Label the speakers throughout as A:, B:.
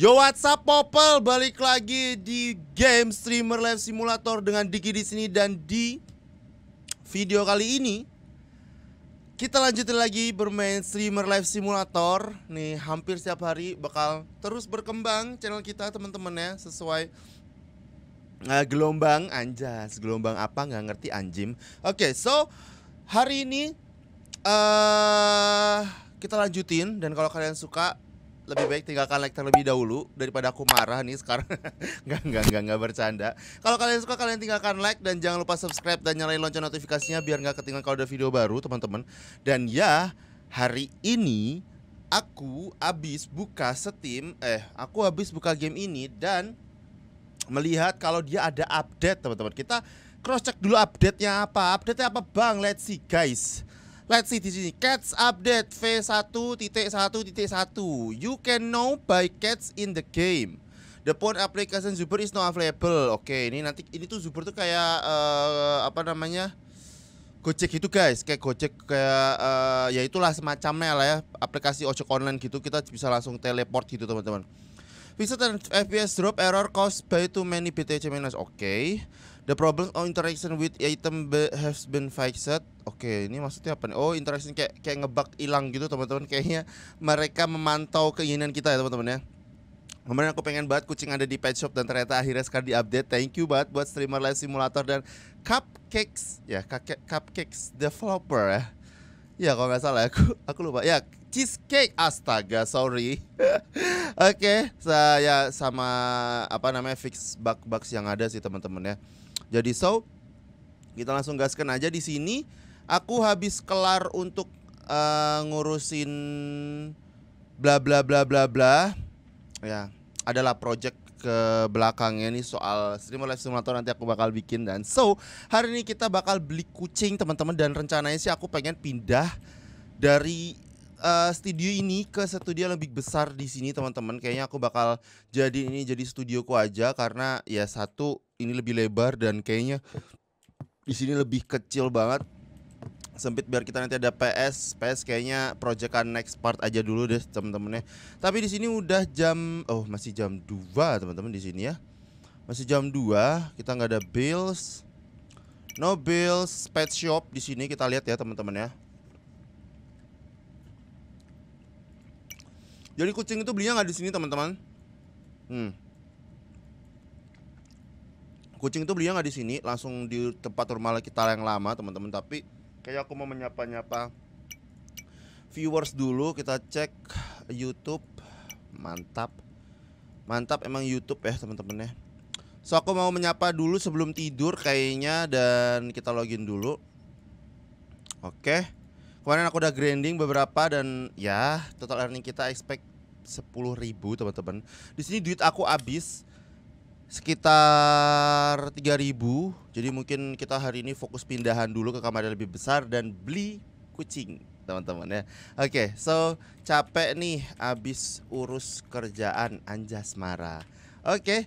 A: Yo WhatsApp Popel balik lagi di game streamer live simulator dengan Diki di sini dan di video kali ini kita lanjutin lagi bermain streamer live simulator nih hampir setiap hari bakal terus berkembang channel kita teman-teman ya sesuai uh, gelombang anjas gelombang apa nggak ngerti anjim oke okay, so hari ini uh, kita lanjutin dan kalau kalian suka lebih baik tinggalkan like terlebih dahulu daripada aku marah nih sekarang nggak nggak nggak nggak bercanda kalau kalian suka kalian tinggalkan like dan jangan lupa subscribe dan nyalain lonceng notifikasinya biar nggak ketinggalan kalau ada video baru teman-teman dan ya hari ini aku habis buka Steam eh aku habis buka game ini dan melihat kalau dia ada update teman-teman kita cross check dulu update-nya apa update-nya apa bang let's see guys Let's see di sini. Cats update V1.1.1. You can know by cats in the game. The phone application Zuber is not available. Oke, okay, ini nanti ini tuh Zuber tuh kayak uh, apa namanya? Gojek gitu guys, kayak Gojek kayak uh, ya itulah semacamnya lah ya, aplikasi ojek online gitu kita bisa langsung teleport gitu teman-teman. Fixed FPS drop error caused by too many BTC minus. Oke. Okay. The problem of interaction with item has been fixed. Oke, okay, ini maksudnya apa nih? Oh, interaction kayak kayak ngebug hilang gitu, teman-teman. Kayaknya mereka memantau keinginan kita ya, teman-teman ya. Kemarin aku pengen banget kucing ada di pet shop dan ternyata akhirnya sekarang di-update. Thank you banget buat streamer live simulator dan cupcakes ya, cupcakes developer ya. Ya kalau nggak salah aku aku lupa. Ya cheesecake astaga sorry. Oke okay, saya sama apa namanya fix bug bugs yang ada sih teman-teman ya. Jadi so kita langsung gaskan aja di sini. Aku habis kelar untuk uh, ngurusin bla bla bla bla bla. Ya adalah project ke belakangnya nih soal streamer live simulator nanti aku bakal bikin dan so hari ini kita bakal beli kucing teman-teman dan rencananya sih aku pengen pindah dari uh, studio ini ke studio yang lebih besar di sini teman-teman kayaknya aku bakal jadi ini jadi studioku aja karena ya satu ini lebih lebar dan kayaknya di sini lebih kecil banget sempit biar kita nanti ada PS PS kayaknya proyekan next part aja dulu deh temen-temennya tapi di sini udah jam oh masih jam 2 teman-teman di sini ya masih jam 2 kita nggak ada bills no bills pet shop di sini kita lihat ya teman-teman ya jadi kucing itu belinya nggak di sini teman-teman hmm kucing itu belinya nggak di sini langsung di tempat normal kita yang lama teman-teman tapi kayak aku mau menyapa-nyapa viewers dulu kita cek YouTube mantap mantap emang YouTube ya teman-teman ya so aku mau menyapa dulu sebelum tidur kayaknya dan kita login dulu oke kemarin aku udah grinding beberapa dan ya total earning kita expect 10.000 teman-teman di sini duit aku habis sekitar 3000 jadi mungkin kita hari ini fokus pindahan dulu ke kamar yang lebih besar dan beli kucing teman-teman ya oke okay, so capek nih abis urus kerjaan anjas mara oke okay,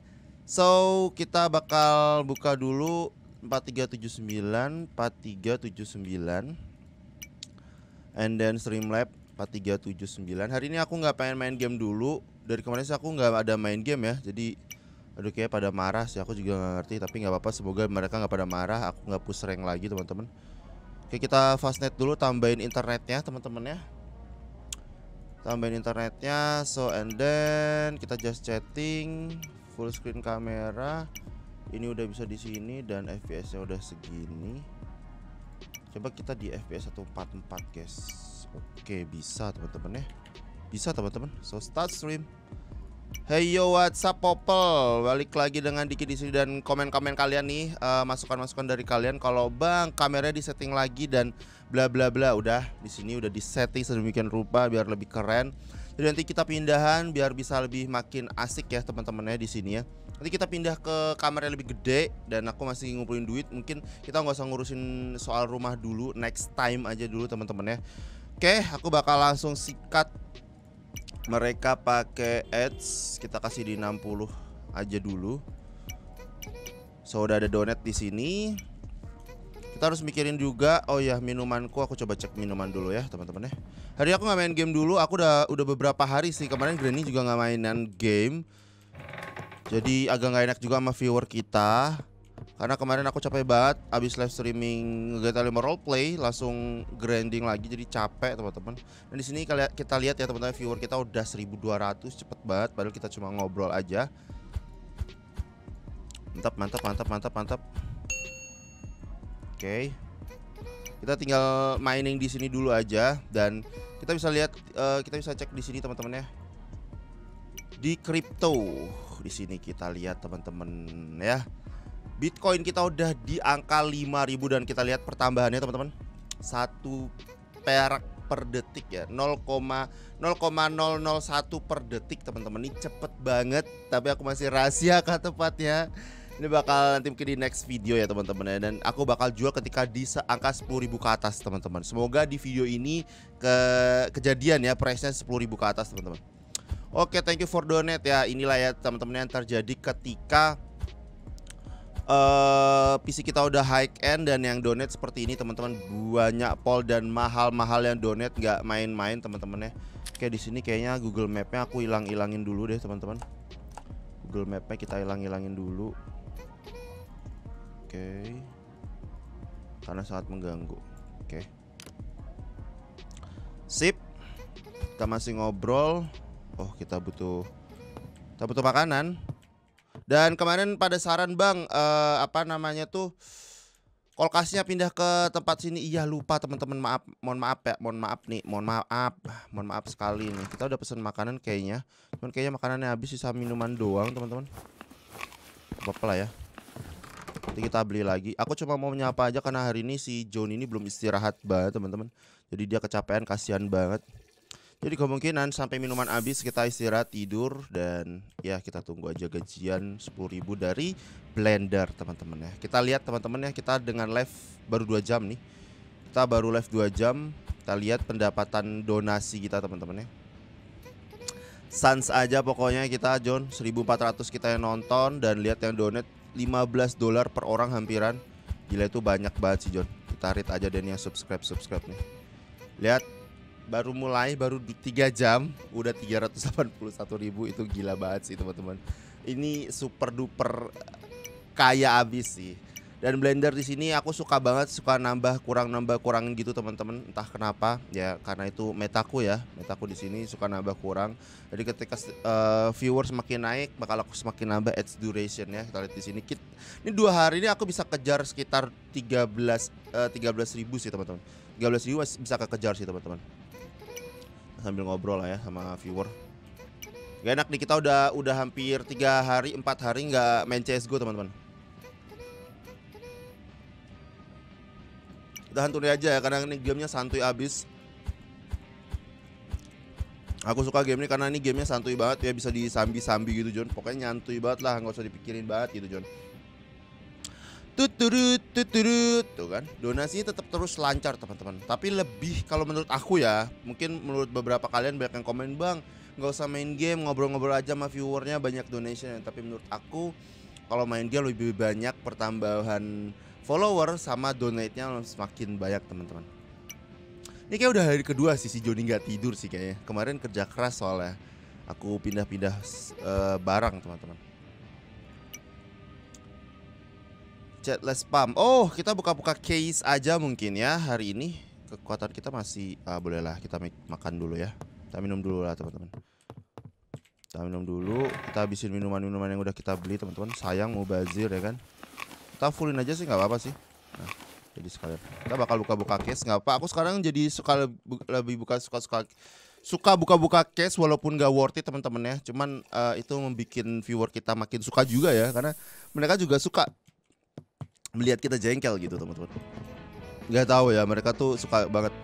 A: so kita bakal buka dulu 4379 4379 and then stream streamlab 4379 hari ini aku nggak pengen main game dulu dari kemarin sih aku nggak ada main game ya jadi aduh kayak pada marah sih aku juga gak ngerti tapi nggak apa-apa semoga mereka nggak pada marah aku nggak push rank lagi teman-teman oke kita fastnet dulu tambahin internetnya teman-teman ya tambahin internetnya so and then kita just chatting full screen kamera ini udah bisa di sini dan fps nya udah segini coba kita di fps 144 guys oke bisa teman-teman ya bisa teman-teman so start stream Hey yo what's up Balik lagi dengan Diki di sini dan komen-komen kalian nih eh, Masukan-masukan uh, dari kalian Kalau bang kameranya disetting lagi dan bla bla bla Udah di sini udah disetting sedemikian rupa biar lebih keren Jadi nanti kita pindahan biar bisa lebih makin asik ya teman-temannya di sini ya Nanti kita pindah ke kamar yang lebih gede Dan aku masih ngumpulin duit Mungkin kita nggak usah ngurusin soal rumah dulu Next time aja dulu teman temannya Oke aku bakal langsung sikat mereka pakai ads kita kasih di 60 aja dulu so udah ada donat di sini kita harus mikirin juga oh ya minumanku aku coba cek minuman dulu ya teman-teman ya hari aku nggak main game dulu aku udah udah beberapa hari sih kemarin Granny juga nggak mainan game jadi agak nggak enak juga sama viewer kita karena kemarin aku capek banget abis live streaming GTA 5 roleplay langsung grinding lagi jadi capek teman-teman dan di sini kita lihat ya teman-teman viewer kita udah 1200 cepet banget padahal kita cuma ngobrol aja mantap mantap mantap mantap mantap oke okay. kita tinggal mining di sini dulu aja dan kita bisa lihat uh, kita bisa cek di sini teman-teman ya di crypto di sini kita lihat teman-teman ya Bitcoin kita udah di angka 5000 dan kita lihat pertambahannya teman-teman. Satu perak per detik ya 0,001 per detik teman-teman ini cepet banget tapi aku masih rahasia kata tepatnya ini bakal nanti mungkin di next video ya teman-teman ya dan aku bakal jual ketika di angka 10.000 ke atas teman-teman semoga di video ini ke kejadian ya price-nya 10.000 ke atas teman-teman Oke, thank you for donate ya. Inilah ya teman-teman yang terjadi ketika uh, PC kita udah high end dan yang donate seperti ini teman-teman banyak pol dan mahal-mahal yang donate nggak main-main teman-teman ya. Oke di sini kayaknya Google Mapnya aku hilang-hilangin dulu deh teman-teman. Google Mapnya kita hilang-hilangin dulu. Oke. Karena sangat mengganggu. Oke. Sip. Kita masih ngobrol. Oh kita butuh kita butuh makanan dan kemarin pada saran Bang eh, apa namanya tuh kolkasnya pindah ke tempat sini. Iya lupa teman-teman maaf, mohon maaf ya, mohon maaf nih, mohon maaf, mohon maaf sekali nih. Kita udah pesen makanan kayaknya. Cuman kayaknya makanannya habis sisa minuman doang, teman-teman. Apa-apa lah ya. Nanti kita beli lagi. Aku cuma mau menyapa aja karena hari ini si John ini belum istirahat banget, teman-teman. Jadi dia kecapean kasihan banget. Jadi kemungkinan sampai minuman habis kita istirahat tidur dan ya kita tunggu aja gajian 10.000 dari Blender teman-teman ya. Kita lihat teman-teman ya kita dengan live baru 2 jam nih. Kita baru live 2 jam. Kita lihat pendapatan donasi kita teman-teman ya. Sans aja pokoknya kita John 1400 kita yang nonton dan lihat yang donate 15 dolar per orang hampiran. Gila itu banyak banget sih John. Kita read aja dan yang subscribe subscribe nih. Lihat baru mulai baru 3 jam udah 381 ribu itu gila banget sih teman-teman ini super duper kaya abis sih dan blender di sini aku suka banget suka nambah kurang nambah kurang gitu teman-teman entah kenapa ya karena itu metaku ya metaku di sini suka nambah kurang jadi ketika uh, viewers semakin naik bakal aku semakin nambah ads duration ya kita lihat di sini ini dua hari ini aku bisa kejar sekitar 13 uh, eh, belas ribu sih teman-teman 13 ribu bisa kekejar sih teman-teman sambil ngobrol lah ya sama viewer. Gak enak nih kita udah udah hampir tiga hari empat hari nggak main CS:GO teman-teman. Kita hantunya aja ya karena ini gamenya santuy abis. Aku suka game ini karena ini gamenya santuy banget ya bisa disambi-sambi gitu John. Pokoknya nyantuy banget lah nggak usah dipikirin banget gitu John tuturut tuturut tuh kan donasi tetap terus lancar teman-teman tapi lebih kalau menurut aku ya mungkin menurut beberapa kalian banyak yang komen bang nggak usah main game ngobrol-ngobrol aja sama viewernya banyak donation tapi menurut aku kalau main game lebih banyak pertambahan follower sama donate-nya semakin banyak teman-teman ini kayak udah hari kedua sih si Joni nggak tidur sih kayaknya kemarin kerja keras soalnya aku pindah-pindah uh, barang teman-teman Chatless pump Oh, kita buka-buka case aja mungkin ya hari ini. Kekuatan kita masih ah, bolehlah kita makan dulu ya. Kita minum dulu lah, teman-teman. Kita minum dulu. Kita habisin minuman-minuman yang udah kita beli, teman-teman. Sayang mau bazir ya kan. Kita fullin aja sih nggak apa-apa sih. Nah, jadi sekalian. Kita bakal buka-buka case nggak apa. Aku sekarang jadi suka lebih buka suka-suka suka buka-buka case walaupun gak worth it teman-teman ya. Cuman uh, itu membuat viewer kita makin suka juga ya karena mereka juga suka melihat kita jengkel gitu teman-teman nggak tahu ya mereka tuh suka banget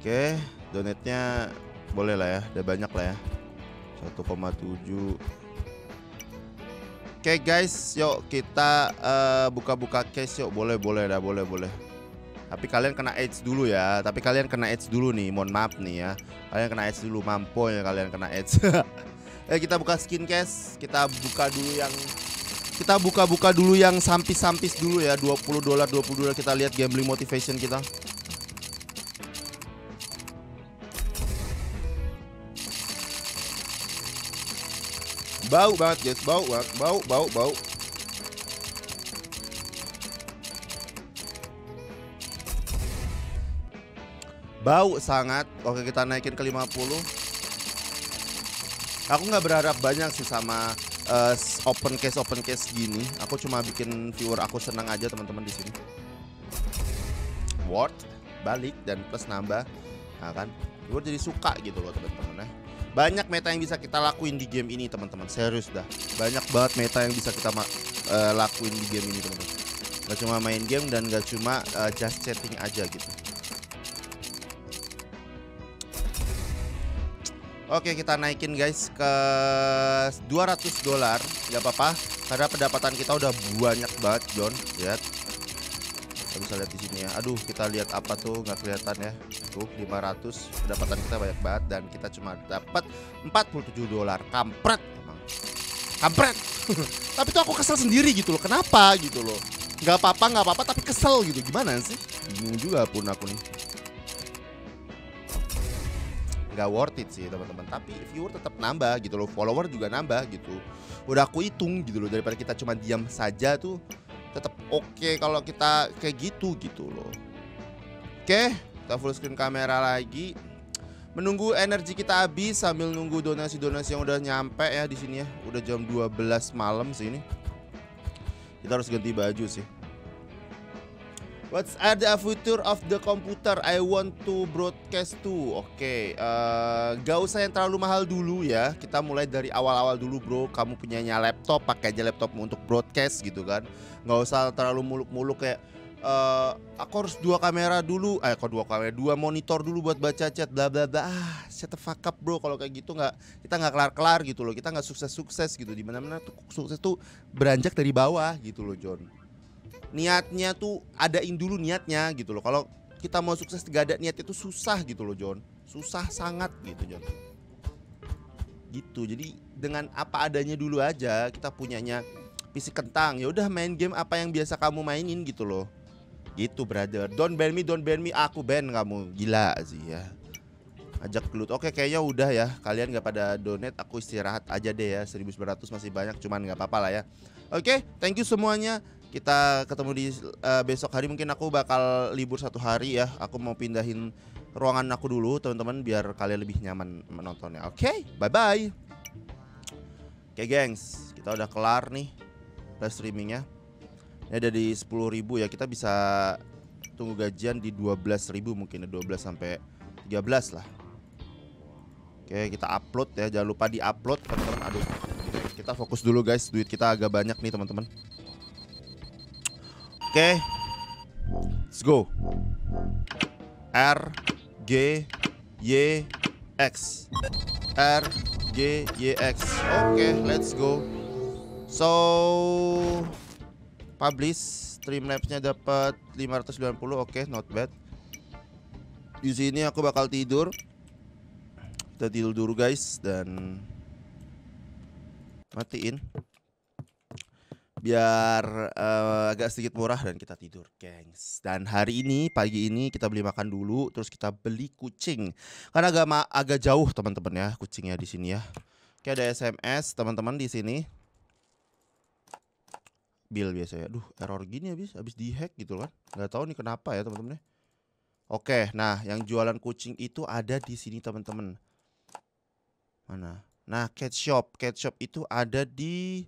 A: oke donatnya boleh lah ya udah banyak lah ya 1,7 Oke guys, yuk kita eh, buka-buka uh, case yuk. Boleh, boleh dah, boleh, boleh. Tapi kalian kena AIDS dulu ya. Tapi kalian kena AIDS dulu nih, mohon maaf nih ya. Kalian kena AIDS dulu, mampu ya kalian kena AIDS. eh kita buka skin case, kita buka dulu yang kita buka-buka dulu yang sampis-sampis dulu ya 20 dolar 20 dolar kita lihat gambling motivation kita Bau banget guys, bau banget, bau, bau, bau Bau sangat, oke kita naikin ke 50 Aku nggak berharap banyak sih sama uh, open case open case gini. Aku cuma bikin viewer aku senang aja teman-teman di sini. Word balik dan plus nambah, nah kan? Gue jadi suka gitu loh teman-teman ya. Banyak meta yang bisa kita lakuin di game ini teman-teman. Serius dah. Banyak banget meta yang bisa kita uh, lakuin di game ini teman-teman. Gak cuma main game dan gak cuma uh, just chatting aja gitu. Oke kita naikin guys ke 200 dolar nggak apa-apa karena pendapatan kita udah banyak banget John lihat kita bisa lihat di sini ya aduh kita lihat apa tuh nggak kelihatan ya tuh 500 pendapatan kita banyak banget dan kita cuma dapat 47 dolar kampret emang kampret tapi tuh aku kesel sendiri gitu loh kenapa gitu loh nggak apa-apa nggak apa-apa tapi kesel gitu gimana sih bingung juga pun aku nih nggak worth it sih teman-teman tapi viewer tetap nambah gitu loh follower juga nambah gitu udah aku hitung gitu loh daripada kita cuma diam saja tuh tetap oke okay kalau kita kayak gitu gitu loh oke okay, kita full screen kamera lagi menunggu energi kita habis sambil nunggu donasi-donasi yang udah nyampe ya di sini ya udah jam 12 malam sih ini kita harus ganti baju sih What's are the future of the computer I want to broadcast to? Oke, okay, uh, eh, gak usah yang terlalu mahal dulu ya. Kita mulai dari awal-awal dulu, bro. Kamu punyanya laptop, pakai aja laptopmu untuk broadcast gitu kan. Gak usah terlalu muluk-muluk kayak uh, aku harus dua kamera dulu. Eh, kok dua kamera, dua monitor dulu buat baca chat, bla bla bla. Ah, set the fuck up, bro. Kalau kayak gitu nggak, kita nggak kelar-kelar gitu loh. Kita nggak sukses-sukses gitu. Di mana-mana tuh sukses tuh beranjak dari bawah gitu loh, John niatnya tuh adain dulu niatnya gitu loh. Kalau kita mau sukses gak ada niat itu susah gitu loh John. Susah sangat gitu John. Gitu. Jadi dengan apa adanya dulu aja kita punyanya PC kentang. Ya udah main game apa yang biasa kamu mainin gitu loh. Gitu brother. Don't ban me, don't ban me. Aku ban kamu. Gila sih ya ajak gelut oke kayaknya udah ya kalian gak pada donate aku istirahat aja deh ya 1900 masih banyak cuman gak apa-apa lah ya oke thank you semuanya kita ketemu di uh, besok hari mungkin aku bakal libur satu hari ya. Aku mau pindahin ruangan aku dulu teman-teman biar kalian lebih nyaman menontonnya. Oke, okay? bye bye. Oke okay, gengs, kita udah kelar nih live streamingnya. Ini ada di 10.000 ya. Kita bisa tunggu gajian di 12.000 mungkin 12 ya, sampai 13 lah. Oke, kita upload ya. Jangan lupa di-upload teman-teman. Aduh. Kita fokus dulu guys. Duit kita agak banyak nih teman-teman. Oke. Let's go. R G Y X. R G Y X. Oke, let's go. So publish Streamlabs-nya dapat 590. Oke, not bad. Di sini aku bakal tidur. Kita tidur dulu guys dan matiin biar uh, agak sedikit murah dan kita tidur, gengs. Dan hari ini pagi ini kita beli makan dulu, terus kita beli kucing. Karena agak agak jauh teman-teman ya kucingnya di sini ya. Oke ada SMS teman-teman di sini. Bill biasanya. Duh, error gini habis habis dihack gitu kan. Gak tahu nih kenapa ya, teman-teman ya. Oke, nah yang jualan kucing itu ada di sini, teman-teman. Mana? Nah, cat shop, cat shop itu ada di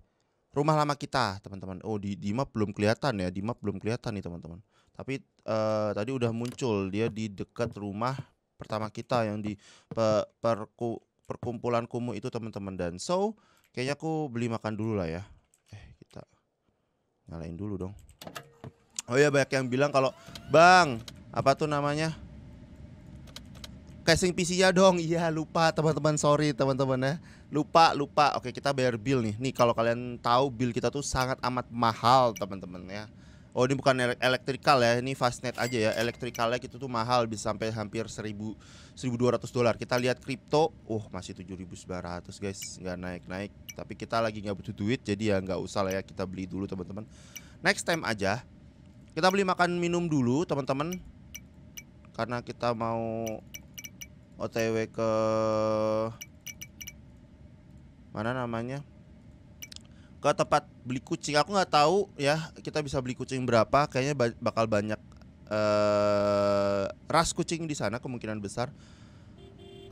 A: rumah lama kita teman-teman oh di di map belum kelihatan ya di map belum kelihatan nih teman-teman tapi uh, tadi udah muncul dia di dekat rumah pertama kita yang di pe, perku, perkumpulan kumuh itu teman-teman dan so kayaknya aku beli makan dulu lah ya eh kita nyalain dulu dong oh ya banyak yang bilang kalau bang apa tuh namanya casing PC-nya dong iya lupa teman-teman sorry teman-teman ya lupa lupa oke kita bayar bill nih nih kalau kalian tahu bill kita tuh sangat amat mahal teman-teman ya oh ini bukan elektrikal ya ini fastnet aja ya elektrikalnya gitu tuh mahal bisa sampai hampir 1000 1200 dolar kita lihat kripto uh masih 7900 guys nggak naik-naik tapi kita lagi nggak butuh duit jadi ya nggak usah lah ya kita beli dulu teman-teman next time aja kita beli makan minum dulu teman-teman karena kita mau OTW ke mana namanya ke tempat beli kucing aku nggak tahu ya kita bisa beli kucing berapa kayaknya bakal banyak uh, ras kucing di sana kemungkinan besar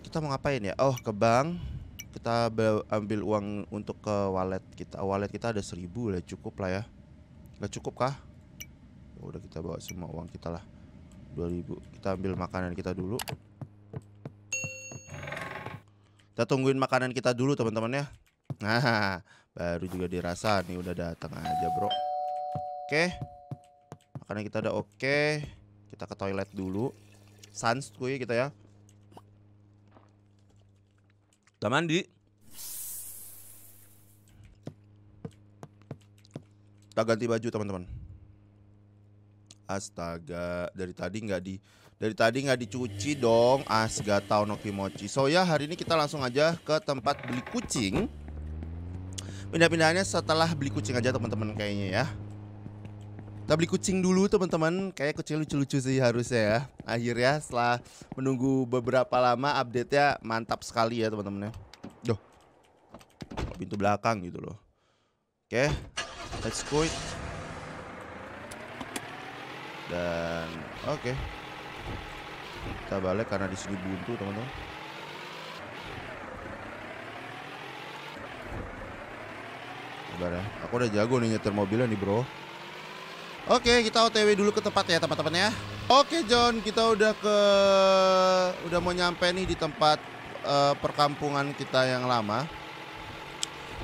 A: kita mau ngapain ya oh ke bank kita ambil uang untuk ke wallet kita wallet kita ada seribu udah cukup lah ya nggak cukup kah udah kita bawa semua uang kita lah dua ribu kita ambil makanan kita dulu kita tungguin makanan kita dulu teman-teman ya. Nah, baru juga dirasa nih udah datang aja, Bro. Oke. Makanan kita udah oke. Kita ke toilet dulu. Sans kuy kita ya. Udah mandi. Kita ganti baju, teman-teman. Astaga, dari tadi nggak di dari tadi nggak dicuci dong asga tau no kimochi. So ya hari ini kita langsung aja ke tempat beli kucing. Pindah-pindahannya setelah beli kucing aja teman-teman kayaknya ya. Kita beli kucing dulu teman-teman. Kayak kucing lucu-lucu sih harusnya ya. Akhirnya setelah menunggu beberapa lama update-nya mantap sekali ya teman-teman ya. Duh. Pintu belakang gitu loh. Oke. Okay. Let's go Dan oke. Okay kita balik karena di sini buntu teman-teman Sabar ya. Aku udah jago nih nyetir mobilnya nih bro. Oke, kita OTW dulu ke tempat ya teman-teman ya. Oke John, kita udah ke udah mau nyampe nih di tempat uh, perkampungan kita yang lama.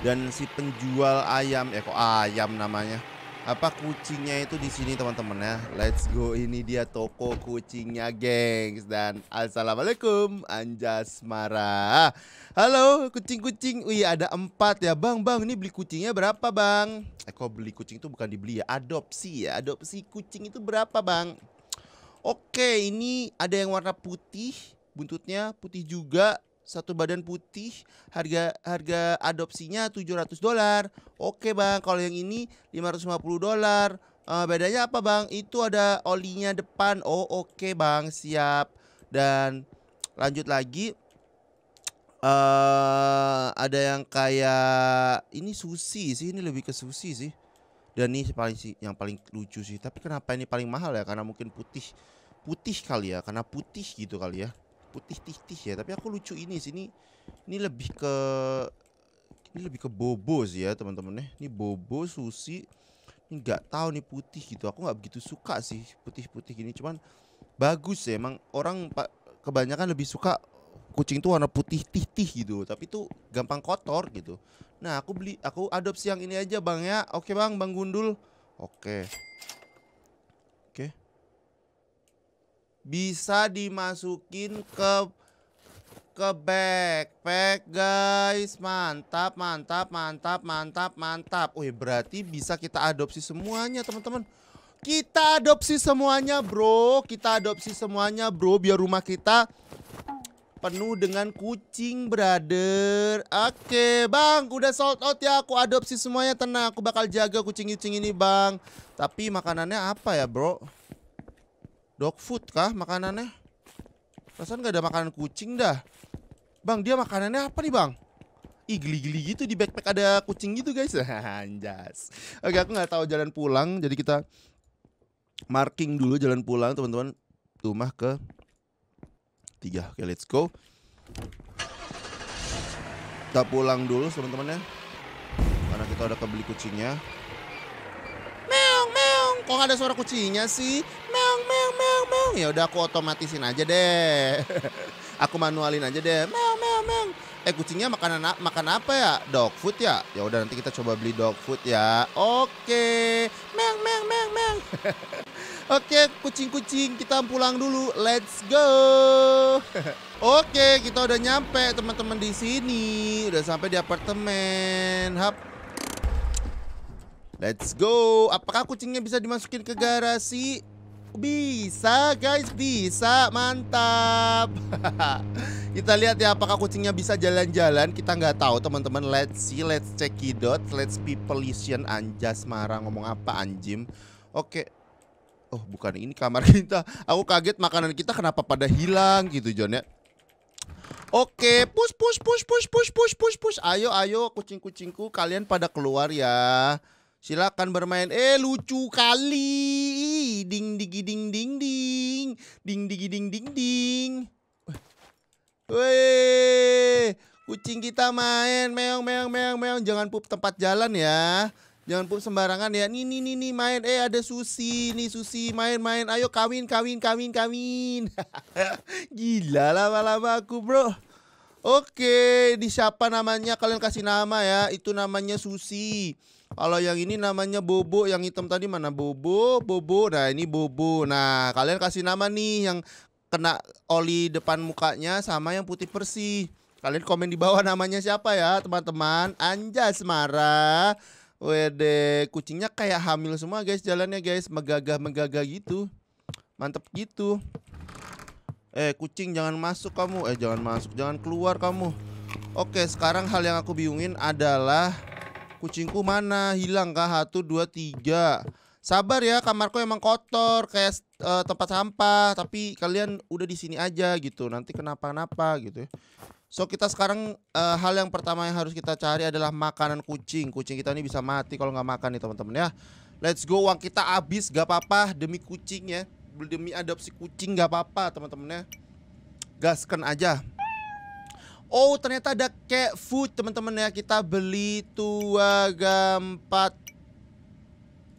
A: Dan si penjual ayam, ya kok ayam namanya apa kucingnya itu di sini teman-teman ya. Let's go ini dia toko kucingnya, gengs. Dan assalamualaikum Anjas marah Halo kucing-kucing. Wih ada empat ya, bang bang. Ini beli kucingnya berapa bang? Eh kok beli kucing itu bukan dibeli ya, adopsi ya. Adopsi kucing itu berapa bang? Oke ini ada yang warna putih, buntutnya putih juga satu badan putih harga harga adopsinya 700 dolar. Oke, Bang. Kalau yang ini 550 dolar. Uh, bedanya apa, Bang? Itu ada olinya depan. Oh, oke, Bang. Siap. Dan lanjut lagi uh, ada yang kayak ini sushi sih, ini lebih ke sushi sih. Dan ini paling sih yang paling lucu sih. Tapi kenapa ini paling mahal ya? Karena mungkin putih. Putih kali ya, karena putih gitu kali ya putih tih-tih ya tapi aku lucu ini sini ini lebih ke ini lebih ke bobo sih ya teman-teman nih. Ya. ini bobo susi ini nggak tahu nih putih gitu aku nggak begitu suka sih putih-putih gini cuman bagus ya emang orang kebanyakan lebih suka kucing tuh warna putih tih-tih gitu tapi tuh gampang kotor gitu nah aku beli aku adopsi yang ini aja bang ya oke bang bang gundul oke oke bisa dimasukin ke ke backpack guys mantap mantap mantap mantap mantap Wih berarti bisa kita adopsi semuanya teman-teman kita adopsi semuanya bro kita adopsi semuanya bro biar rumah kita penuh dengan kucing brother oke bang udah sold out ya aku adopsi semuanya tenang aku bakal jaga kucing-kucing ini bang tapi makanannya apa ya bro Dog food kah makanannya? Rasanya nggak ada makanan kucing dah. Bang, dia makanannya apa nih bang? Ih, geli-geli gitu di backpack ada kucing gitu guys. Anjas. Oke, aku nggak tahu jalan pulang. Jadi kita marking dulu jalan pulang teman-teman. Rumah ke tiga. Oke, let's go. Kita pulang dulu teman-teman ya. Karena kita udah kebeli kucingnya kok ada suara kucingnya sih? Meong, meong, meong, meong. Ya udah aku otomatisin aja deh. aku manualin aja deh. Meong, meong, meong. Eh kucingnya makanan makan apa ya? Dog food ya? Ya udah nanti kita coba beli dog food ya. Oke. Meong, meong, meong, meong. Oke, kucing-kucing kita pulang dulu. Let's go. Oke, kita udah nyampe teman-teman di sini. Udah sampai di apartemen. Hap. Let's go. Apakah kucingnya bisa dimasukin ke garasi? Bisa guys, bisa. Mantap. kita lihat ya apakah kucingnya bisa jalan-jalan. Kita nggak tahu teman-teman. Let's see, let's check it out. Let's be peopleation. Anjas marah ngomong apa anjim. Oke. Okay. Oh bukan ini kamar kita. Aku kaget makanan kita kenapa pada hilang gitu John ya. Oke, push push push push push push push push. Ayo ayo kucing-kucingku kalian pada keluar ya. Silakan bermain. Eh lucu kali. Ding digi ding ding ding. Ding digi ding ding ding. Weh, kucing kita main. Meong meong meong meong. Jangan pup tempat jalan ya. Jangan pup sembarangan ya. Nih nih nih nih main. Eh ada Susi. Nih Susi main main. Ayo kawin kawin kawin kawin. Gila lama-lama aku, Bro. Oke, di siapa namanya? Kalian kasih nama ya. Itu namanya Susi. Kalau yang ini namanya bobo, yang hitam tadi mana bobo, bobo. Nah ini bobo. Nah kalian kasih nama nih yang kena oli depan mukanya sama yang putih bersih. Kalian komen di bawah namanya siapa ya teman-teman. Anjas Mara. Wede kucingnya kayak hamil semua guys jalannya guys megagah-megagah gitu. Mantep gitu. Eh kucing jangan masuk kamu. Eh jangan masuk, jangan keluar kamu. Oke, sekarang hal yang aku bingungin adalah Kucingku mana? Hilang kah? Satu, dua, tiga. Sabar ya, kamarku emang kotor kayak uh, tempat sampah. Tapi kalian udah di sini aja gitu. Nanti kenapa-napa gitu. Ya. So kita sekarang uh, hal yang pertama yang harus kita cari adalah makanan kucing. Kucing kita ini bisa mati kalau nggak makan nih teman-teman ya. Let's go, uang kita habis gak apa-apa demi kucing ya. Demi adopsi kucing gak apa-apa teman-teman ya. Gaskan aja. Oh ternyata ada kayak food teman-teman ya kita beli tua gampat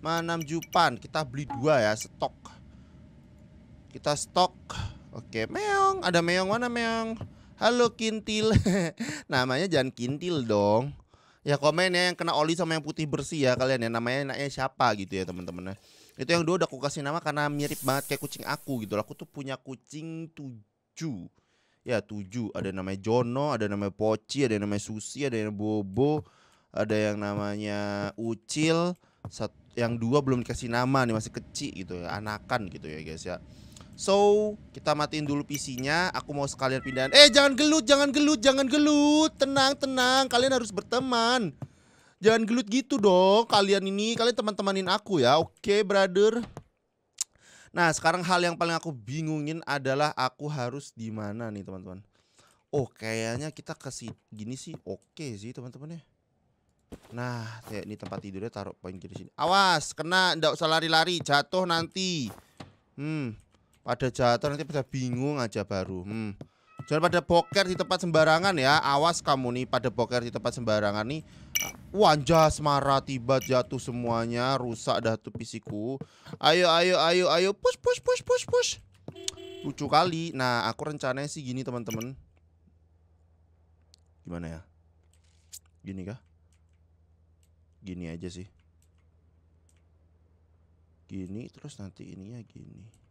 A: manam jupan kita beli dua ya stok kita stok oke meong ada meong mana meong halo kintil namanya jangan kintil dong ya komen ya yang kena oli sama yang putih bersih ya kalian ya namanya enaknya siapa gitu ya teman-teman ya. itu yang dua udah aku kasih nama karena mirip banget kayak kucing aku gitu aku tuh punya kucing tujuh ya tujuh ada yang namanya Jono ada yang namanya Poci ada yang namanya Susi ada yang Bobo ada yang namanya Ucil Sat yang dua belum dikasih nama nih masih kecil gitu ya anakan gitu ya guys ya so kita matiin dulu PC-nya aku mau sekalian pindahan eh jangan gelut jangan gelut jangan gelut tenang tenang kalian harus berteman jangan gelut gitu dong kalian ini kalian teman-temanin aku ya oke okay, brother Nah, sekarang hal yang paling aku bingungin adalah aku harus di mana nih, teman-teman. Oh, kayaknya kita ke gini sih. Oke okay sih, teman-teman ya. Nah, kayak ini tempat tidurnya taruh poin kiri sini. Awas, kena, ndak usah lari-lari, jatuh nanti. Hmm. Pada jatuh nanti pada bingung aja baru. Hmm. Jangan pada boker di tempat sembarangan ya. Awas kamu nih pada boker di tempat sembarangan nih. Wajah semara tiba jatuh semuanya, rusak dah tuh pisiku. Ayo ayo ayo ayo push push push push push. Lucu kali. Nah, aku rencananya sih gini teman-teman. Gimana ya? Gini kah? Gini aja sih. Gini terus nanti ininya gini.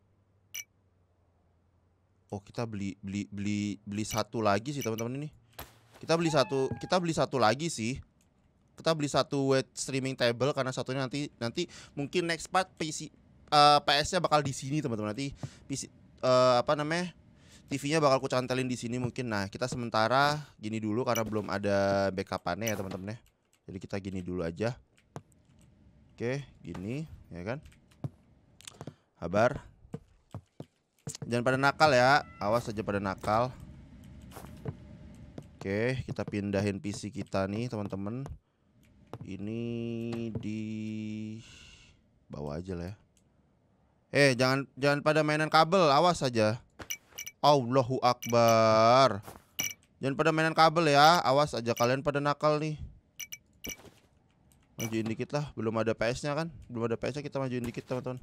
A: Oh kita beli beli beli beli satu lagi sih teman-teman ini. Kita beli satu kita beli satu lagi sih. Kita beli satu wet streaming table karena satunya nanti nanti mungkin next part PC uh, eh, PS-nya bakal di sini teman-teman nanti PC uh, eh, apa namanya TV-nya bakal ku cantelin di sini mungkin. Nah kita sementara gini dulu karena belum ada backupannya ya teman-teman ya. Jadi kita gini dulu aja. Oke gini ya kan. Habar. Jangan pada nakal ya. Awas aja pada nakal. Oke, kita pindahin PC kita nih, teman-teman. Ini di bawah aja lah ya. Eh, jangan jangan pada mainan kabel, awas aja. Allahu akbar. Jangan pada mainan kabel ya, awas aja kalian pada nakal nih. Majuin dikit lah, belum ada PS-nya kan? Belum ada PS-nya kita majuin dikit, teman-teman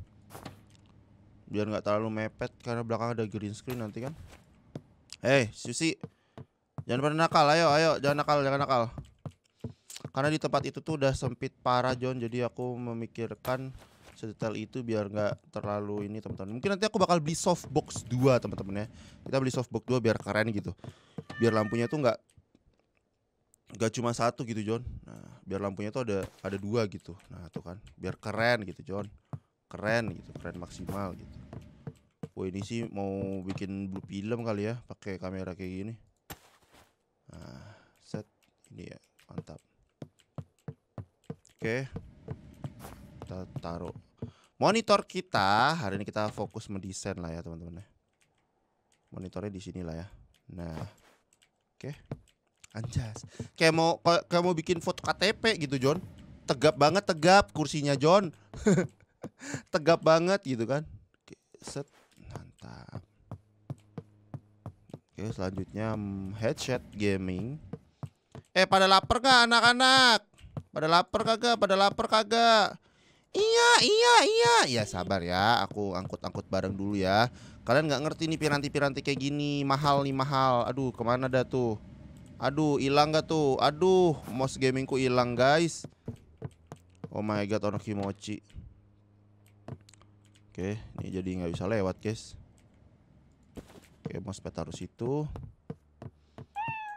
A: biar nggak terlalu mepet karena belakang ada green screen nanti kan eh hey, Susi jangan pernah nakal ayo ayo jangan nakal jangan nakal karena di tempat itu tuh udah sempit parah John jadi aku memikirkan sedetail itu biar nggak terlalu ini teman-teman mungkin nanti aku bakal beli softbox 2 teman-teman ya kita beli softbox 2 biar keren gitu biar lampunya tuh nggak nggak cuma satu gitu John nah biar lampunya tuh ada ada dua gitu nah tuh kan biar keren gitu John keren gitu keren maksimal gitu Wah ini sih mau bikin blue film kali ya pakai kamera kayak gini. Nah, set ini ya, mantap. Oke. Kita taruh monitor kita. Hari ini kita fokus mendesain lah ya, teman-teman ya. Monitornya di sini lah ya. Nah. Oke. Anjas. Kayak mau kayak mau bikin foto KTP gitu, John. Tegap banget tegap kursinya, John. tegap banget gitu kan. set mantap oke selanjutnya mm, headset gaming eh pada lapar gak anak-anak pada lapar kagak pada lapar kagak Iya, iya, iya. Ya sabar ya, aku angkut-angkut bareng dulu ya. Kalian nggak ngerti nih piranti-piranti kayak gini, mahal nih mahal. Aduh, kemana dah tuh? Aduh, hilang gak tuh? Aduh, mouse gamingku hilang guys. Oh my god, orang kimochi Oke, ini jadi nggak bisa lewat guys. Oke, mousepad taruh situ.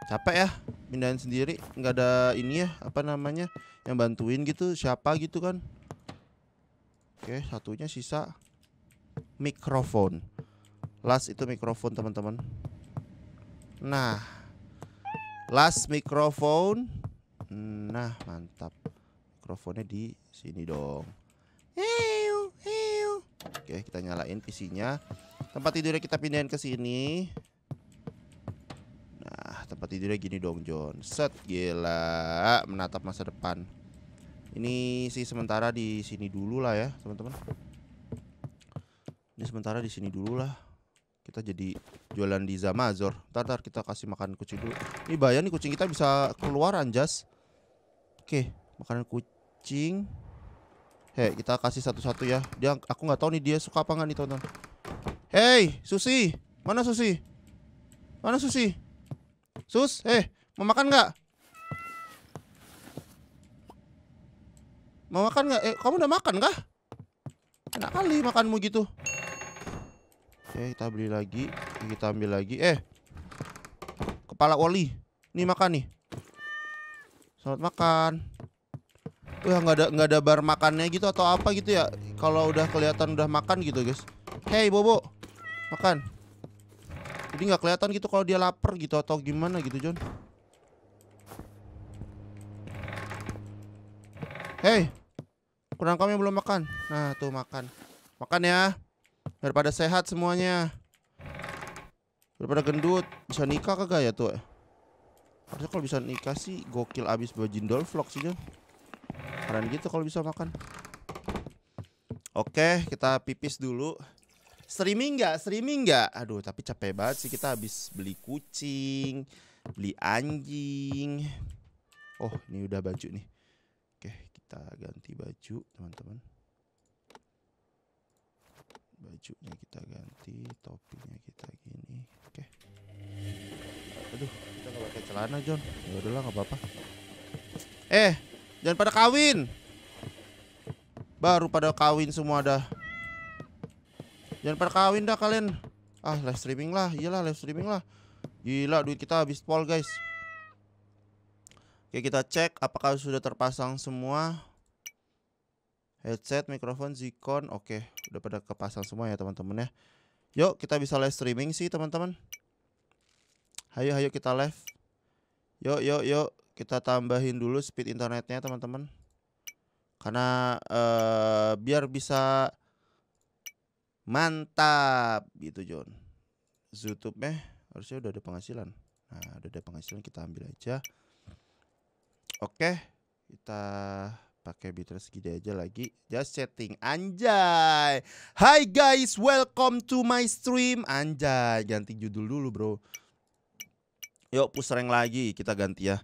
A: Capek ya, pindahin sendiri. Nggak ada ini ya, apa namanya, yang bantuin gitu, siapa gitu kan. Oke, satunya sisa mikrofon. Last itu mikrofon, teman-teman. Nah, last mikrofon. Nah, mantap. Mikrofonnya di sini dong. Oke, kita nyalain PC-nya. Tempat tidurnya kita pindahin ke sini. Nah, tempat tidurnya gini dong, John. Set, gila, menatap masa depan. Ini sih sementara di sini dulu lah ya, teman-teman. Ini sementara di sini dulu lah. Kita jadi jualan di Zamazor. Ntar, ntar kita kasih makan kucing dulu. Ini bahaya nih kucing kita bisa keluar anjas. Oke, makanan kucing. Hei, kita kasih satu-satu ya. Dia aku nggak tahu nih dia suka apa nggak nih, teman-teman. Hey, Susi. Mana Susi? Mana Susi? Sus, eh, mau makan nggak? Mau makan nggak? Eh, kamu udah makan kah? Enak kali makanmu gitu. Oke, eh, kita beli lagi. Kita ambil lagi. Eh, kepala oli. Nih makan nih. Selamat makan. Wah, nggak ada nggak ada bar makannya gitu atau apa gitu ya? Kalau udah kelihatan udah makan gitu, guys. Hey, Bobo. Makan. Jadi nggak kelihatan gitu kalau dia lapar gitu atau gimana gitu, John. hey Hei. kami belum makan. Nah, tuh makan. Makan ya. Daripada sehat semuanya. Daripada gendut. Bisa nikah kagak ya tuh? Eh? Harusnya kalau bisa nikah sih gokil abis bajin jindol vlog sih, John. Keren gitu kalau bisa makan. Oke, kita pipis dulu streaming nggak streaming nggak aduh tapi capek banget sih kita habis beli kucing beli anjing oh ini udah baju nih oke kita ganti baju teman-teman bajunya kita ganti topinya kita gini oke aduh kita nggak pakai celana John ya udahlah nggak apa-apa eh jangan pada kawin baru pada kawin semua dah Jangan perkawin dah kalian. Ah, live streaming lah. Iyalah live streaming lah. Gila duit kita habis pol, guys. Oke, kita cek apakah sudah terpasang semua. Headset, mikrofon, Zikon. Oke, udah pada kepasang semua ya, teman-teman ya. Yuk, kita bisa live streaming sih, teman-teman. Hayo, hayo kita live. Yuk, yuk, yuk. Kita tambahin dulu speed internetnya, teman-teman. Karena uh, biar bisa Mantap gitu John. YouTube eh harusnya udah ada penghasilan. Nah, udah ada penghasilan kita ambil aja. Oke, kita pakai bitra segede aja lagi. Just setting. Anjay. Hi guys, welcome to my stream. Anjay, ganti judul dulu, Bro. Yuk push rank lagi, kita ganti ya.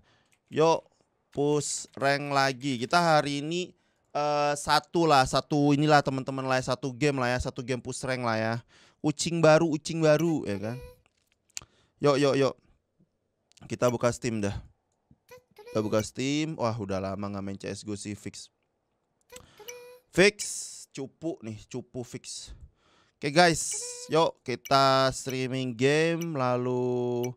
A: Yuk push rank lagi. Kita hari ini uh, satu lah, satu inilah teman-teman lah, ya, satu game lah ya, satu game push rank lah ya. Ucing baru, ucing baru ya kan. Yuk, yuk, yuk. Kita buka Steam dah. Kita buka Steam. Wah, udah lama nggak main CS:GO sih fix. Fix, cupu nih, cupu fix. Oke okay, guys, yuk kita streaming game lalu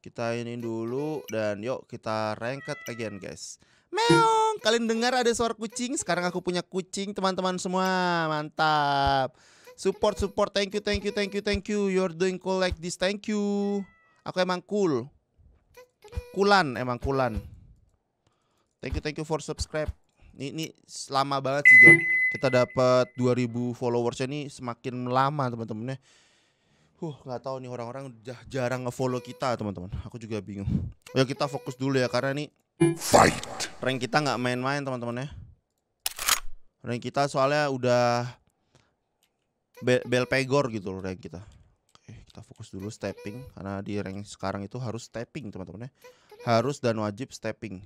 A: kita ini dulu dan yuk kita ranked again guys meong. Kalian dengar ada suara kucing? Sekarang aku punya kucing, teman-teman semua. Mantap. Support, support. Thank you, thank you, thank you, thank you. You're doing cool like this. Thank you. Aku emang cool. Kulan, emang kulan. Thank you, thank you for subscribe. Ini, ini lama banget sih John. Kita dapat 2000 followersnya ini semakin lama teman-teman ya. Huh, nggak tahu nih orang-orang jarang nge-follow kita, teman-teman. Aku juga bingung. Ya kita fokus dulu ya karena nih Fight. Rank kita nggak main-main teman-teman ya. Rank kita soalnya udah bel, bel pegor gitu loh rank kita. Oke, kita fokus dulu stepping karena di rank sekarang itu harus stepping teman-teman ya. Harus dan wajib stepping.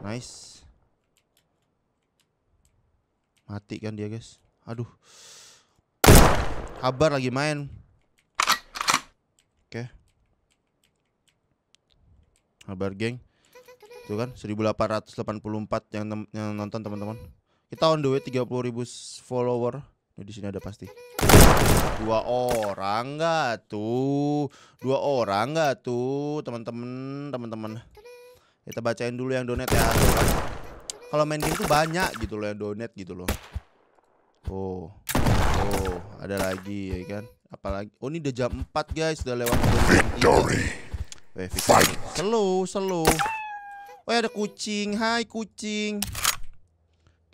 A: Nice. Mati kan dia guys Aduh Habar lagi main Oke okay. Habar geng Itu kan 1884 yang, yang nonton teman-teman Kita on the way 30 30.000 follower Nah, di sini ada pasti. Dua orang nggak tuh? Dua orang nggak tuh, teman-teman, teman-teman. Kita bacain dulu yang donat ya kalau main game tuh banyak gitu loh yang donate gitu loh oh oh ada lagi ya kan apalagi oh ini udah jam 4 guys udah lewat victory Weh, fight slow slow oh ada kucing hai kucing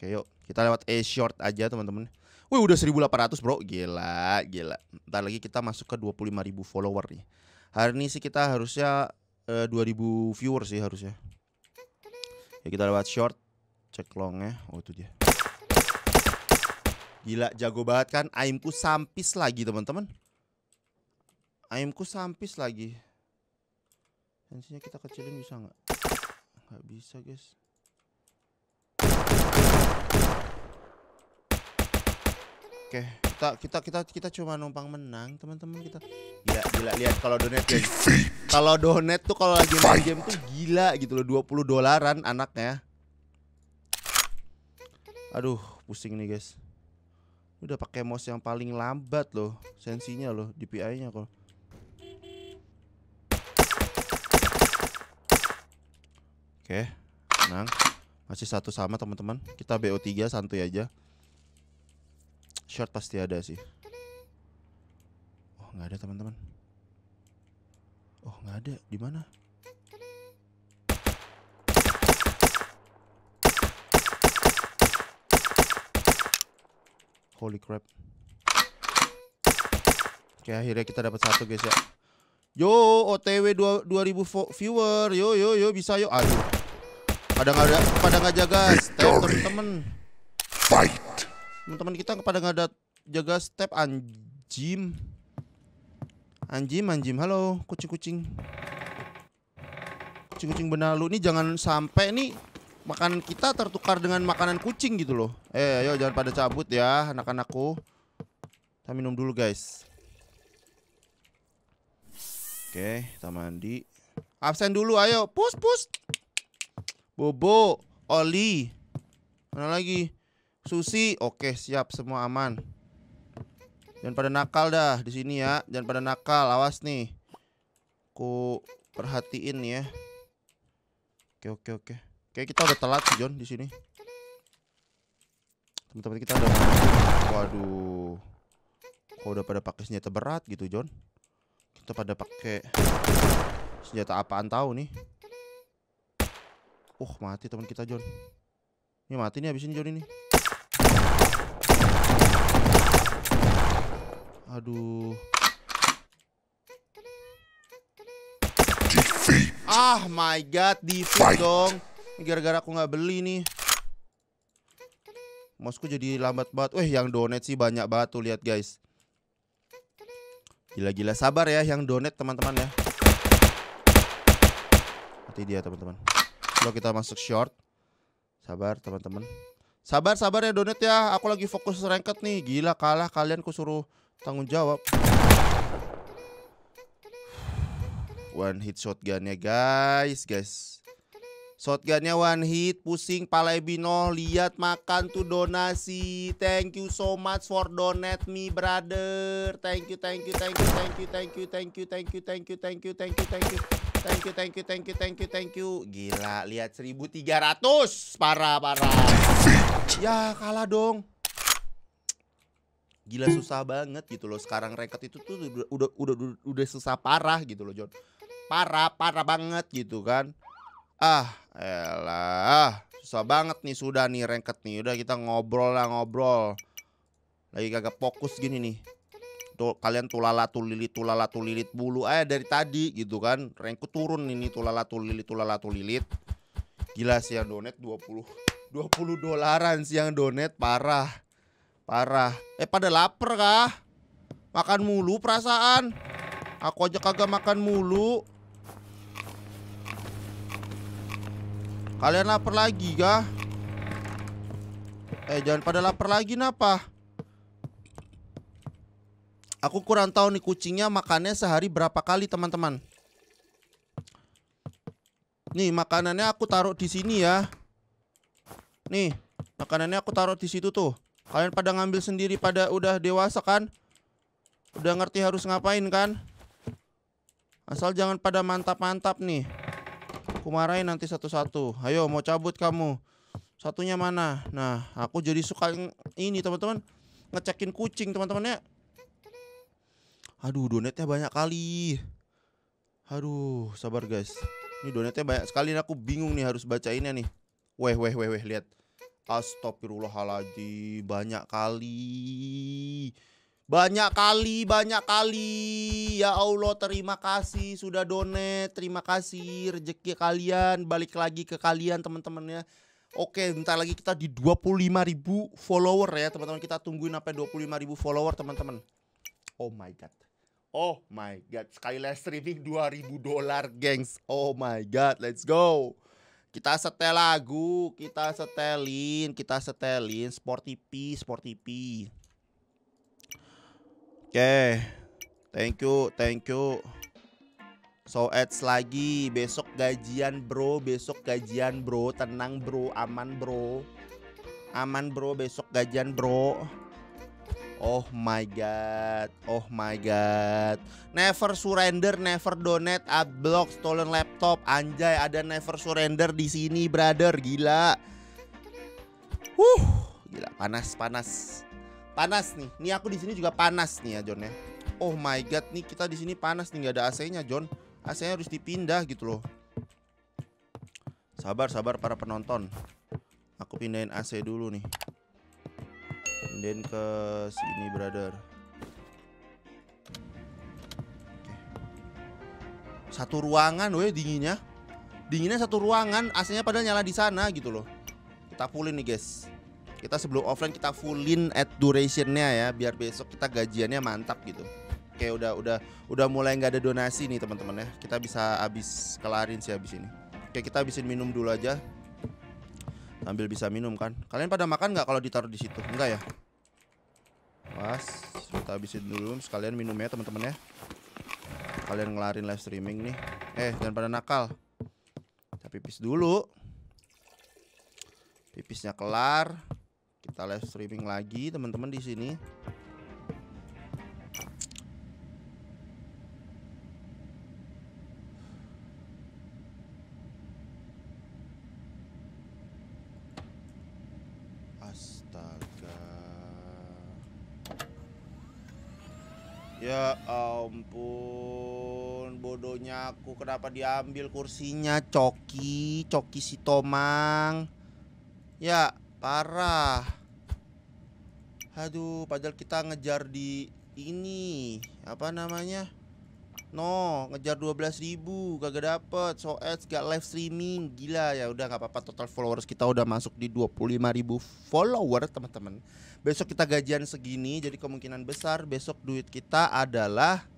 A: oke yuk kita lewat A short aja teman-teman Wih udah 1800 bro Gila gila Ntar lagi kita masuk ke 25.000 follower nih Hari ini sih kita harusnya uh, eh, 2000 viewers sih harusnya Ya kita lewat short Cek longnya. Oh itu dia. Gila jago banget kan. Aimku sampis lagi teman-teman. Aimku sampis lagi. Tensinya kita kecilin bisa nggak? Nggak bisa guys. Oke, kita kita kita kita cuma numpang menang, teman-teman kita. Gila, gila lihat kalau donet guys. Kalau donet tuh kalau lagi main game tuh gila gitu loh, 20 dolaran anaknya. Aduh, pusing nih guys. Udah pakai mouse yang paling lambat loh, sensinya loh, DPI-nya kok. Oke, tenang. Masih satu sama teman-teman. Kita BO3 santuy aja. Short pasti ada sih. Oh, nggak ada teman-teman. Oh, nggak ada. Di mana? Holy crap. Oke, akhirnya kita dapat satu guys ya. Yo, OTW 2000 viewer. Yo yo yo bisa yo. Aduh. Pada nggak ada pada nggak jaga step teman-teman. Fight. Teman-teman kita pada nggak ada jaga step anjim. Anjim anjim. Halo, kucing-kucing. Kucing-kucing benalu Ini jangan sampai nih makanan kita tertukar dengan makanan kucing gitu loh. Eh, ayo jangan pada cabut ya anak-anakku. Kita minum dulu, guys. Oke, kita mandi. Absen dulu, ayo. Pus, pus. Bobo, Oli. Mana lagi? Susi. Oke, siap semua aman. Jangan pada nakal dah di sini ya. Jangan pada nakal, awas nih. Ku perhatiin ya. Oke, oke, oke. Kayak kita udah telat sih John di sini. Teman-teman kita udah Waduh. Kok udah pada pakai senjata berat gitu, John? Kita pada pakai senjata apaan tahu nih? Uh, mati teman kita, John. Ini mati nih habisin John ini. Aduh. Ah my god, defeat dong. Gara-gara aku nggak beli nih. Mosku jadi lambat banget. Wih yang donat sih banyak banget tuh lihat guys. Gila-gila sabar ya yang donat teman-teman ya. Mati dia teman-teman. Kalau kita masuk short. Sabar teman-teman. Sabar sabar ya donat ya. Aku lagi fokus ranked nih. Gila kalah kalian Kusuruh tanggung jawab. One hit shotgunnya ya guys, guys. Shotgunnya one hit, pusing palai bino, lihat makan tuh donasi. Thank you so much for donate me brother. Thank you, thank you, thank you, thank you, thank you, thank you, thank you, thank you, thank you, thank you, thank you. Thank you, thank you, thank you, thank you, thank you. Gila, lihat 1300. Parah, parah. Ya, kalah dong. Gila susah banget gitu loh sekarang reket itu tuh udah udah udah, udah susah parah gitu loh, John. Parah, parah banget gitu kan. Ah, Elah, susah banget nih sudah nih rengket nih. Udah kita ngobrol lah ngobrol. Lagi kagak fokus gini nih. Tuh, kalian tulala tulilit tulala tulilit bulu Eh dari tadi gitu kan. Rengku turun ini tulala tulilit tulala tulilit. Gila sih yang donet 20 20 dolaran sih yang donet parah. Parah. Eh pada lapar kah? Makan mulu perasaan. Aku aja kagak makan mulu. Kalian lapar lagi kah? Eh jangan pada lapar lagi napa? Aku kurang tahu nih kucingnya makannya sehari berapa kali teman-teman. Nih makanannya aku taruh di sini ya. Nih makanannya aku taruh di situ tuh. Kalian pada ngambil sendiri pada udah dewasa kan? Udah ngerti harus ngapain kan? Asal jangan pada mantap-mantap nih. Aku nanti satu-satu. Ayo mau cabut kamu. Satunya mana? Nah, aku jadi suka ini teman-teman ngecekin kucing teman-teman ya. Aduh, donatnya banyak kali. Aduh, sabar guys. Ini donatnya banyak sekali aku bingung nih harus bacainnya nih. Weh, weh, weh, weh, lihat. Astagfirullahaladzim, banyak kali. Banyak kali, banyak kali. Ya Allah, terima kasih sudah donate. Terima kasih rezeki kalian balik lagi ke kalian teman teman ya Oke, bentar lagi kita di 25.000 follower ya, teman-teman. Kita tungguin sampai 25.000 follower, teman-teman. Oh my god. Oh my god, sekali live streaming 2000 dolar, gengs. Oh my god, let's go. Kita setel lagu, kita setelin, kita setelin sporty TV, sporty TV okay. thank you thank you So ads lagi besok gajian bro besok gajian bro tenang bro aman bro aman bro besok gajian bro Oh my god oh my god never surrender never donate adblock stolen laptop anjay ada never surrender di sini brother gila Huh gila panas panas Panas nih. Nih aku di sini juga panas nih ya John ya. Oh my god nih kita di sini panas nih nggak ada AC-nya John. AC-nya harus dipindah gitu loh. Sabar sabar para penonton. Aku pindahin AC dulu nih. Pindahin ke sini brother. Satu ruangan weh dinginnya. Dinginnya satu ruangan, AC-nya padahal nyala di sana gitu loh. Kita pulin nih guys. Kita sebelum offline kita fullin at durationnya ya, biar besok kita gajiannya mantap gitu. Oke, udah udah udah mulai nggak ada donasi nih teman-teman ya. Kita bisa habis kelarin sih habis ini. Oke, kita habisin minum dulu aja. Sambil bisa minum kan. Kalian pada makan nggak kalau ditaruh di situ? Enggak ya? Mas, kita habisin dulu sekalian minum ya teman-teman ya. Kalian ngelarin live streaming nih. Eh, jangan pada nakal. Kita pipis dulu. Pipisnya kelar. Kita live streaming lagi teman-teman di sini. Astaga. Ya ampun, bodohnya aku kenapa diambil kursinya Coki, Coki si Tomang. Ya, parah. Aduh, padahal kita ngejar di ini apa namanya? No, ngejar 12.000 kagak dapet. So ads gak live streaming. Gila ya, udah nggak apa-apa total followers kita udah masuk di 25.000 follower, teman-teman. Besok kita gajian segini, jadi kemungkinan besar besok duit kita adalah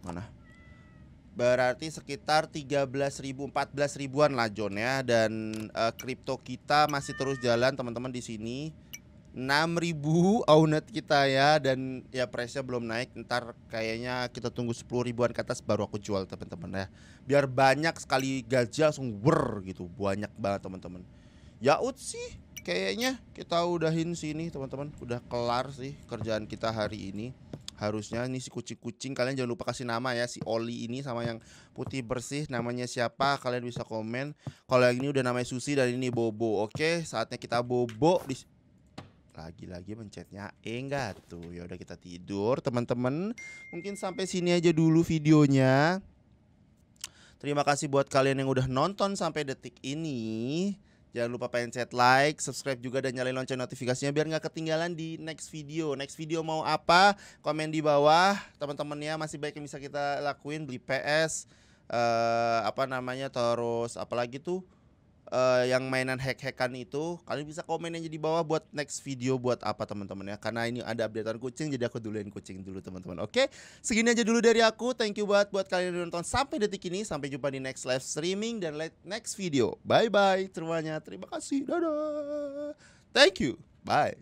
A: mana? Berarti sekitar 13.000 14.000-an lah John ya dan uh, kita masih terus jalan teman-teman di sini 6000 ownet kita ya dan ya price-nya belum naik. Ntar kayaknya kita tunggu 10 ribuan ke atas baru aku jual teman-teman ya. Biar banyak sekali gaji langsung wer gitu. Banyak banget teman-teman. Ya ut sih kayaknya kita udahin sini teman-teman. Udah kelar sih kerjaan kita hari ini. Harusnya nih si kucing-kucing kalian jangan lupa kasih nama ya si Oli ini sama yang putih bersih namanya siapa kalian bisa komen. Kalau yang ini udah namanya Susi dan ini Bobo. Oke, saatnya kita bobo di lagi-lagi mencetnya enggak eh, tuh ya udah kita tidur teman-teman mungkin sampai sini aja dulu videonya terima kasih buat kalian yang udah nonton sampai detik ini Jangan lupa pencet like, subscribe juga dan nyalain lonceng notifikasinya biar nggak ketinggalan di next video. Next video mau apa? Komen di bawah teman teman ya masih baik yang bisa kita lakuin beli PS eh, apa namanya terus apalagi tuh uh, yang mainan hack-hackan itu kalian bisa komen aja di bawah buat next video buat apa teman-teman ya karena ini ada updatean kucing jadi aku duluin kucing dulu teman-teman oke okay? segini aja dulu dari aku thank you buat buat kalian yang nonton sampai detik ini sampai jumpa di next live streaming dan next video bye bye semuanya terima kasih dadah thank you bye